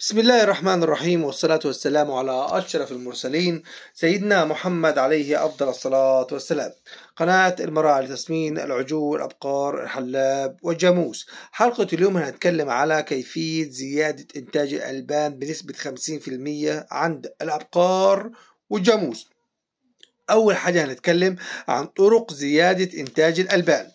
بسم الله الرحمن الرحيم والصلاة والسلام على أشرف المرسلين سيدنا محمد عليه أفضل الصلاة والسلام قناة المراعى لتسمين العجول الأبقار الحلاب والجاموس حلقة اليوم هنتكلم على كيفية زيادة إنتاج الألبان بنسبة 50% عند الأبقار والجاموس أول حاجة هنتكلم عن طرق زيادة إنتاج الألبان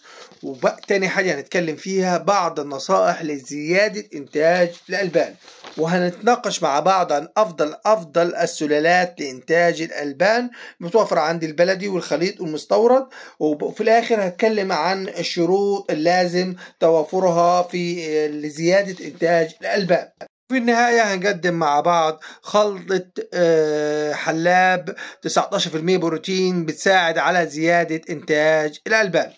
وتاني حاجة هنتكلم فيها بعض النصائح لزيادة إنتاج الألبان وهنتناقش مع بعض عن أفضل أفضل السلالات لإنتاج الألبان متوفرة عندي البلدي والخليط والمستورد وفي الآخر هتكلم عن الشروط اللازم توافرها في لزيادة إنتاج الألبان في النهاية هنقدم مع بعض خلطة آه، حلاب 19% بروتين بتساعد على زيادة إنتاج الألبان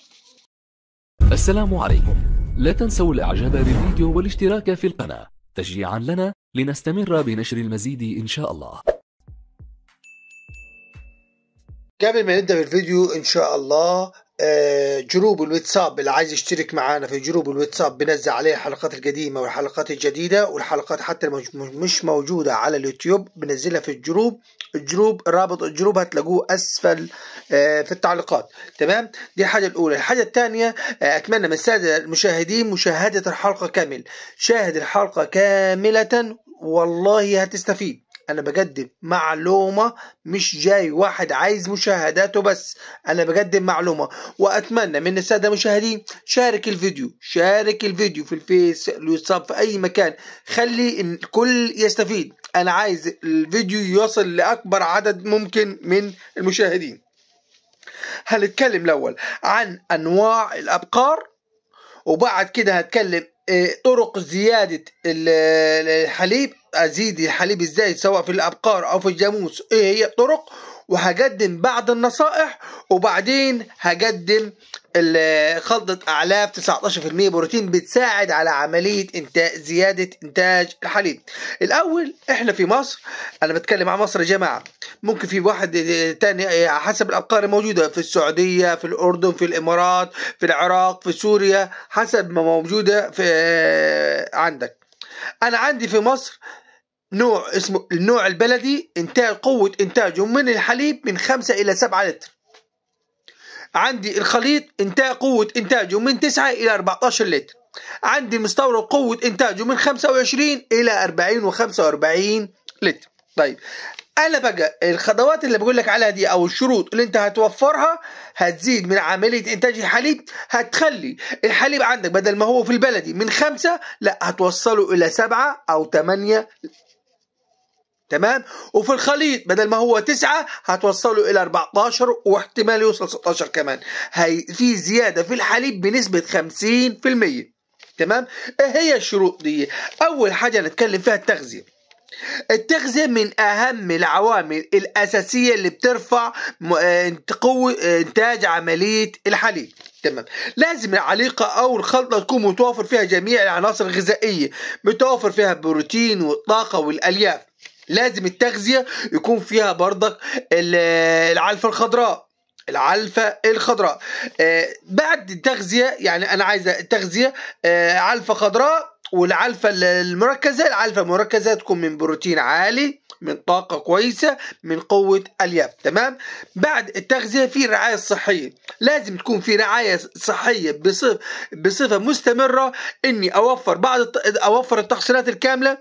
السلام عليكم لا تنسوا الإعجاب بالفيديو والاشتراك في القناة تشجيعا لنا لنستمر بنشر المزيد إن شاء الله قبل ما نبدأ بالفيديو إن شاء الله جروب الواتساب اللي عايز يشترك معانا في جروب الواتساب بنزل عليه الحلقات القديمه والحلقات الجديده والحلقات حتى مش موجوده على اليوتيوب بنزلها في الجروب الجروب رابط الجروب هتلاقوه اسفل آه، في التعليقات تمام دي الحاجه الاولى الحاجه الثانيه آه، اتمنى من الساده المشاهدين مشاهده الحلقه كامل شاهد الحلقه كامله والله هتستفيد انا بقدم معلومه مش جاي واحد عايز مشاهداته بس انا بقدم معلومه واتمنى من الساده المشاهدين شارك الفيديو شارك الفيديو في الفيس الواتساب في اي مكان خلي الكل يستفيد انا عايز الفيديو يوصل لاكبر عدد ممكن من المشاهدين هنتكلم الاول عن انواع الابقار وبعد كده هتكلم إيه، طرق زيادة الحليب أزيد الحليب إزاي سواء في الأبقار أو في الجاموس إيه هي الطرق وهقدم بعض النصائح وبعدين هقدم خلطة أعلاف 19% بروتين بتساعد على عملية إنتاج زيادة إنتاج الحليب الأول إحنا في مصر أنا بتكلم عن مصر يا جماعة ممكن في واحد تاني حسب الأبقار الموجودة في السعودية في الأردن في الإمارات في العراق في سوريا حسب ما موجودة في آه، عندك أنا عندي في مصر نوع اسمه النوع البلدي إنتاج قوة إنتاجه من الحليب من 5 إلى 7 لتر عندي الخليط انتهى قوة إنتاجه من 9 إلى 14 لتر عندي مستورد قوة إنتاجه من 25 إلى 40 و45 لتر طيب انا بقى الخطوات اللي بقول لك عليها دي او الشروط اللي انت هتوفرها هتزيد من عمليه انتاج الحليب هتخلي الحليب عندك بدل ما هو في البلدي من خمسة لا هتوصله الى سبعة او ثمانية تمام وفي الخليط بدل ما هو 9 هتوصله الى 14 واحتمال يوصل 16 كمان هي في زياده في الحليب بنسبه 50% تمام ايه هي الشروط دي اول حاجه نتكلم فيها التغذيه التغذية من أهم العوامل الأساسية اللي بترفع آه، قوة آه، إنتاج عملية الحليب تمام لازم العليقة أو الخلطة تكون متوفر فيها جميع العناصر الغذائية متوفر فيها البروتين والطاقة والألياف لازم التغذيه يكون فيها برضك العلفه الخضراء العلفة الخضراء آه بعد التغذية يعني أنا عايزة التغذية آه علفة خضراء والعلفة المركزة العلفة المركزة تكون من بروتين عالي من طاقة كويسة من قوة ألياف تمام بعد التغذية في رعاية صحية لازم تكون في رعاية صحية بصف بصفة مستمرة إني أوفر بعض أوفر التحصينات الكاملة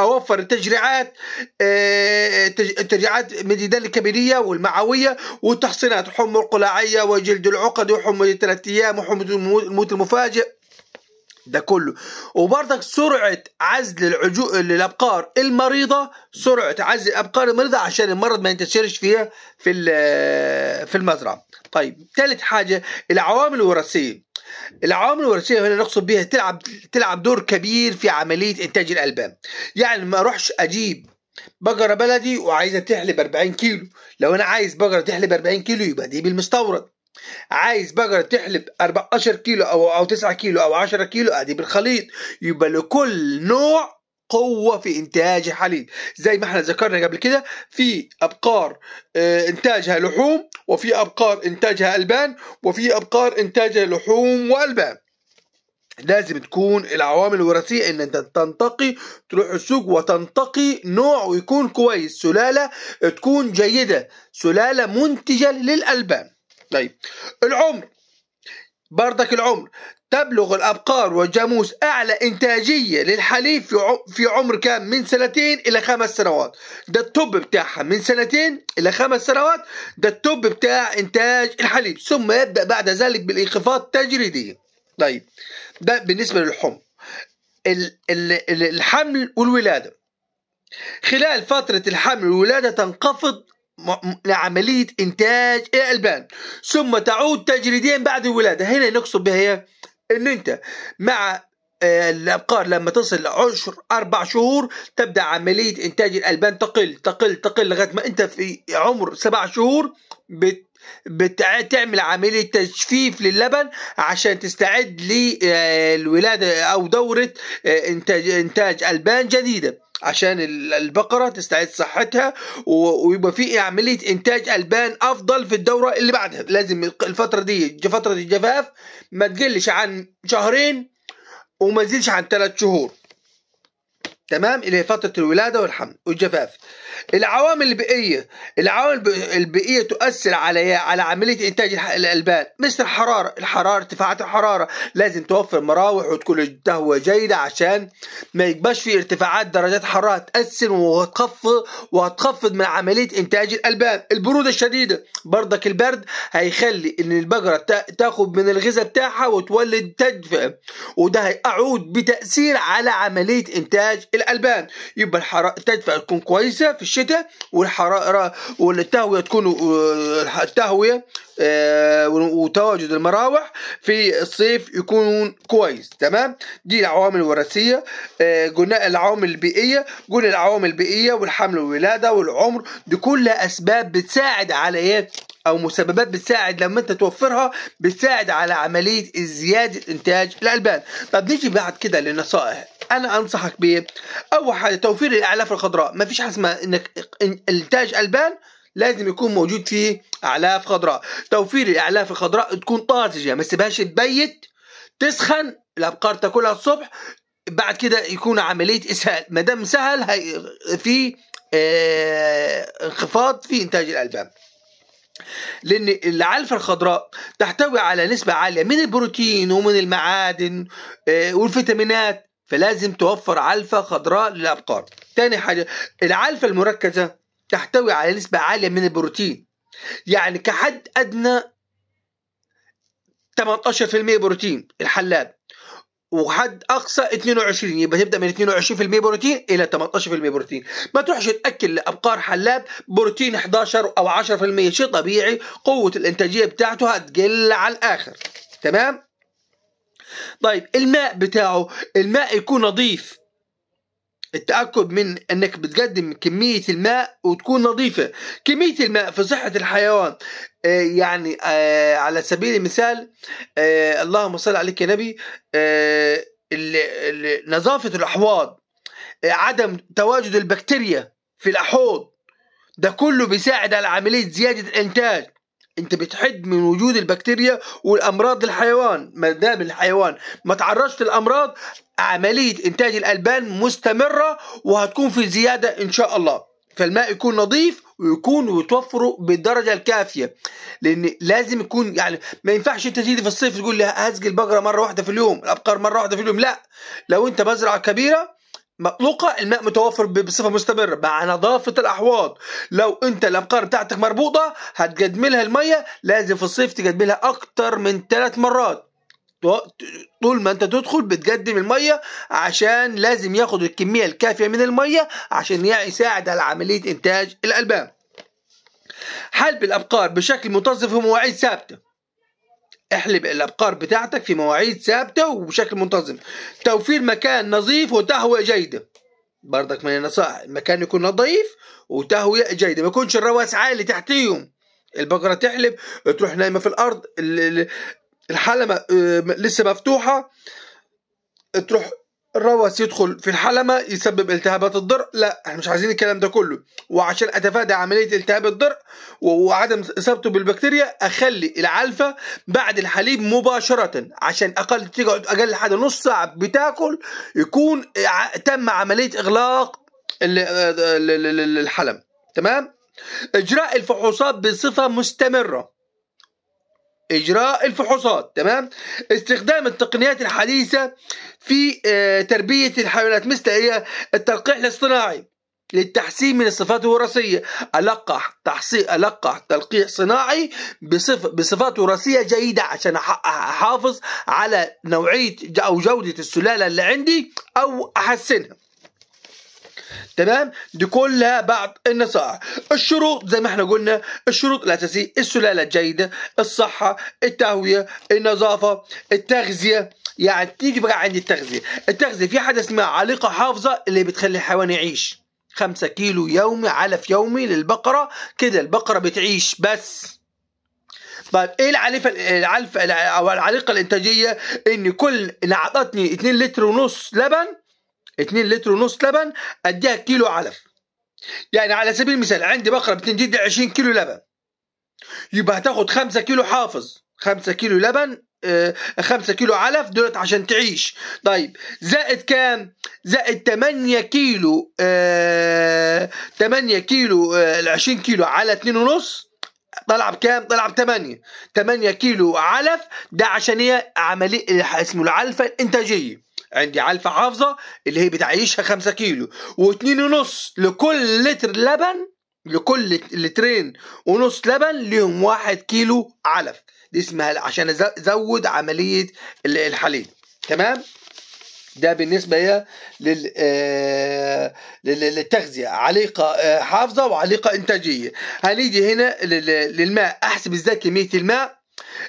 اوفر التجريعات التجريعات آه، مديدة الكبديه والمعويه والتحصينات حمى القلاعيه وجلد العقد وحمى ثلاث ايام وحمى الموت المفاجئ ده كله وبرضك سرعة عزل العجو... الأبقار المريضة سرعة عزل الأبقار المريضة عشان المرض ما ينتشرش فيها في في المزرعة طيب ثالث حاجة العوامل الوراثية العوامل الوراثيه هنا نقصد بها تلعب تلعب دور كبير في عمليه انتاج الالبان يعني ما اروحش اجيب بقره بلدي وعايزه تحلب 40 كيلو لو انا عايز بقره تحلب 40 كيلو يبقى دي بالمستورد عايز بقره تحلب 14 كيلو او او 9 كيلو او 10 كيلو ادي بالخليط يبقى لكل نوع قوه في انتاج حليب زي ما احنا ذكرنا قبل كده في ابقار آه، انتاجها لحوم وفي ابقار انتاجها البان وفي ابقار انتاجها لحوم والبان لازم تكون العوامل الوراثيه ان انت تنتقي تروح السوق وتنتقي نوع ويكون كويس سلاله تكون جيده سلاله منتجه للالبان طيب العمر بردك العمر تبلغ الأبقار والجاموس أعلى إنتاجية للحليب في عمر كام من سنتين إلى خمس سنوات ده التوب بتاعها من سنتين إلى خمس سنوات ده التوب بتاع إنتاج الحليب ثم يبدأ بعد ذلك بالانخفاض التجريدي طيب ده بالنسبة للحمل الحمل والولادة خلال فترة الحمل والولادة تنخفض لعملية إنتاج الألبان ثم تعود تجريديا بعد الولادة هنا نقصد بها ان انت مع آه، الابقار لما تصل عشر اربع شهور تبدا عمليه انتاج الالبان تقل تقل تقل لغايه ما انت في عمر سبع شهور بت بتعمل عملية تجفيف للبن عشان تستعد للولادة آه، أو دورة آه، إنتاج, إنتاج ألبان جديدة عشان البقرة تستعيد صحتها ويبقى في عملية إنتاج ألبان أفضل في الدورة اللي بعدها لازم الفترة دي فترة الجفاف ما تقلش عن شهرين وما تزيدش عن ثلاث شهور تمام اللي هي فتره الولاده والحمل والجفاف العوامل البيئيه العوامل البيئيه تؤثر على على عمليه انتاج الالبان مثل الحراره الحراره ارتفاعات الحراره لازم توفر مراوح وتكون التهويه جيده عشان ما يبقاش في ارتفاعات درجات حراره تاثر وتخفض وهتخفض من عمليه انتاج الالبان البروده الشديده برضك البرد هيخلي ان البقره تاخد من الغذاء بتاعها وتولد تدفئة وده هيعود بتاثير على عمليه انتاج الالبان يبقى الحراره التدفئه تكون كويسه في الشتاء والحراره والتهويه تكون آه، التهويه آه، وتواجد المراوح في الصيف يكون كويس تمام دي العوامل الوراثيه آه، قلنا العوامل البيئيه قلنا العوامل البيئيه والحمل والولاده والعمر دي كلها اسباب بتساعد على ايه او مسببات بتساعد لما انت توفرها بتساعد على عمليه زياده انتاج الالبان طب نيجي بعد كده للنصائح انا انصحك بايه اول حاجه توفير الاعلاف الخضراء ما فيش حاجه اسمها انك انتاج البان لازم يكون موجود فيه اعلاف خضراء توفير الاعلاف الخضراء تكون طازجه ما تسيبهاش تبيت تسخن الابقار تاكلها الصبح بعد كده يكون عمليه اسهال ما دام سهل في آه، انخفاض في انتاج الالبان لأن العلفة الخضراء تحتوي على نسبة عالية من البروتين ومن المعادن آه، والفيتامينات فلازم توفر علفة خضراء للأبقار تاني حاجة العلفة المركزة تحتوي على نسبة عالية من البروتين يعني كحد أدنى 18% بروتين الحلاب وحد اقصى 22 يبقى تبدا من 22% بروتين الى 18% بروتين ما تروحش تاكل لابقار حلاب بروتين 11 او 10% شيء طبيعي قوه الانتاجيه بتاعته هتقل على الاخر تمام طيب الماء بتاعه الماء يكون نظيف التأكد من أنك بتقدم كمية الماء وتكون نظيفة كمية الماء في صحة الحيوان آه، يعني آه، على سبيل المثال آه، اللهم صل عليك يا نبي نظافة الأحواض عدم تواجد البكتيريا في الأحوض ده كله بيساعد على عملية زيادة الإنتاج انت بتحد من وجود البكتيريا والامراض للحيوان ما دام الحيوان ما تعرضش للامراض عمليه انتاج الالبان مستمره وهتكون في زياده ان شاء الله فالماء يكون نظيف ويكونوا يتوفروا بالدرجه الكافيه لان لازم يكون يعني ما ينفعش انت تيجي في الصيف تقول لي هسقي البقره مره واحده في اليوم الابقار مره واحده في اليوم لا لو انت مزرعه كبيره مطلوقة الماء متوفر بصفة مستمرة مع نظافة الأحواض لو أنت الأبقار بتاعتك مربوطة هتجدملها المية لازم في الصيف تجدملها أكتر من ثلاث مرات طول ما انت تدخل بتقدم الميه عشان لازم ياخد الكميه الكافيه من الميه عشان يساعد على عمليه انتاج الالبان حلب الابقار بشكل منتظم في مواعيد ثابته احلب الابقار بتاعتك في مواعيد ثابته وبشكل منتظم توفير مكان نظيف وتهويه جيده برضك من النصائح المكان يكون نظيف وتهويه جيده ما يكونش الروس عالي تحتيهم البقرة تحلب تروح نايمة في الأرض الحلمة آه، لسه مفتوحة تروح الروس يدخل في الحلمة يسبب التهابات الضرع لا احنا مش عايزين الكلام ده كله وعشان اتفادى عملية التهاب الضرع وعدم اصابته بالبكتيريا اخلي العلفة بعد الحليب مباشرة عشان اقل تقعد اقل حاجة نص ساعة بتاكل يكون تم عملية اغلاق الحلم تمام اجراء الفحوصات بصفة مستمرة إجراء الفحوصات تمام استخدام التقنيات الحديثة في آه، تربية الحيوانات مثل هي التلقيح الاصطناعي للتحسين من الصفات الوراثية ألقح تحصيل ألقح تلقيح صناعي بصف بصفات وراثية جيدة عشان أحافظ على نوعية أو جودة السلالة اللي عندي أو أحسنها تمام دي كلها بعد النصائح الشروط زي ما احنا قلنا الشروط الاساسيه السلاله الجيده الصحه التهويه النظافه التغذيه يعني تيجي بقى عند التغذيه التغذيه في حاجه اسمها عليقه حافظه اللي بتخلي الحيوان يعيش 5 كيلو يومي علف يومي للبقره كده البقره بتعيش بس طيب ايه العليفه العلف او العليقه الانتاجيه ان كل ان عطتني 2 لتر ونص لبن 2 لتر ونص لبن اديها كيلو علف يعني على سبيل المثال عندي بقرة ب 20 كيلو لبن يبقى هتاخد 5 كيلو حافظ 5 كيلو لبن 5 آه، كيلو علف دولت عشان تعيش طيب زائد كام زائد 8 كيلو 8 آه، كيلو آه، ال 20 كيلو على 2 ونص طلع بكام طلع ب 8 8 كيلو علف ده عشان هي عمليه اسمه العلفه الانتاجيه عندي علفه حافظه اللي هي بتعيشها 5 كيلو واتنين ونص لكل لتر لبن لكل لترين ونص لبن ليهم واحد كيلو علف دي اسمها عشان ازود عمليه الحليب تمام ده بالنسبة هي آه، للتغذية عليقة آه، حافظة وعليقة إنتاجية هنيجي هنا للماء أحسب إزاي كمية الماء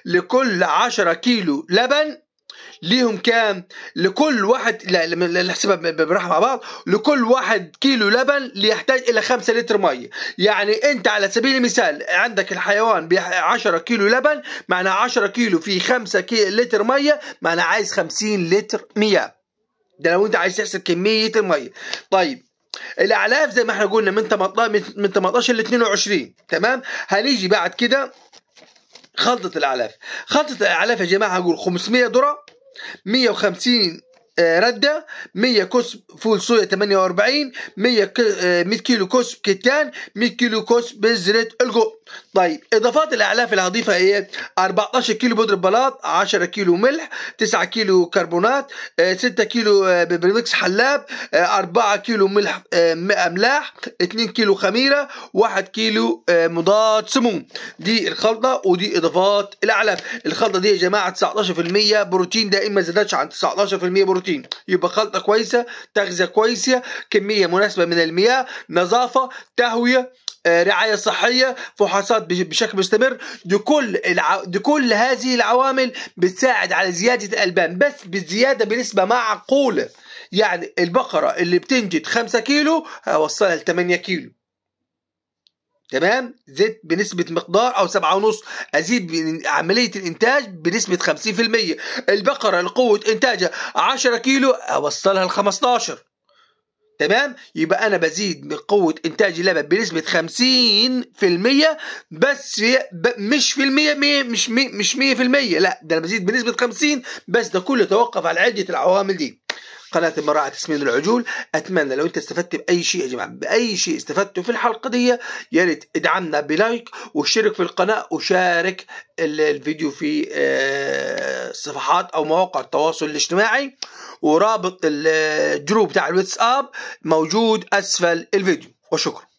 لكل 10 كيلو لبن ليهم كام لكل واحد لا نحسبها براحه مع بعض لكل واحد كيلو لبن ليحتاج الى 5 لتر ميه يعني انت على سبيل المثال عندك الحيوان 10 كيلو لبن معناها 10 كيلو في 5 كي لتر ميه معناها عايز 50 لتر مياه ده لو انت عايز تحسب كميه الميه طيب الاعلاف زي ما احنا قلنا من 18 من 18 ل 22 تمام هنيجي بعد كده خلطه الاعلاف خلطه الاعلاف يا جماعه هقول 500 ذره 150 آه، رده 100 كسب فول صويا 48 100 100 كيلو كسب كتان 100 كيلو كسب بزرة الجو طيب اضافات الاعلاف العضيفه ايه 14 كيلو بودر بلاط 10 كيلو ملح 9 كيلو كربونات 6 آه، كيلو آه، بيبرمكس حلاب 4 آه، كيلو ملح املاح 2 كيلو خميره 1 كيلو مضاد سموم دي الخلطه ودي اضافات الاعلاف الخلطه دي يا جماعه 19% بروتين دائما ما زادتش عن 19% بروتين يبقى خلطه كويسه تغذيه كويسه كميه مناسبه من المياه نظافه تهويه آه، رعايه صحيه فحوصات بشكل مستمر دي كل الع... دي كل هذه العوامل بتساعد على زياده الالبان بس بالزياده بنسبه معقوله يعني البقره اللي بتنجد 5 كيلو هوصلها آه، ل 8 كيلو تمام زدت بنسبة مقدار أو سبعة ونص أزيد عملية الإنتاج بنسبة 50% البقرة لقوة إنتاجها 10 كيلو أوصلها آه، ل 15 تمام يبقى انا بزيد من قوه انتاج اللبن بنسبه 50% بس مش في المية مية مش مية مش 100% لا ده انا بزيد بنسبه 50 بس ده كله توقف على عده العوامل دي قناة براءة تسمين العجول أتمنى لو أنت استفدت بأي شيء يا جماعة بأي شيء استفدته في الحلقة دي يا ريت ادعمنا بلايك واشترك في القناة وشارك الفيديو في آه، صفحات أو مواقع التواصل الاجتماعي ورابط الجروب بتاع الواتساب موجود أسفل الفيديو وشكرا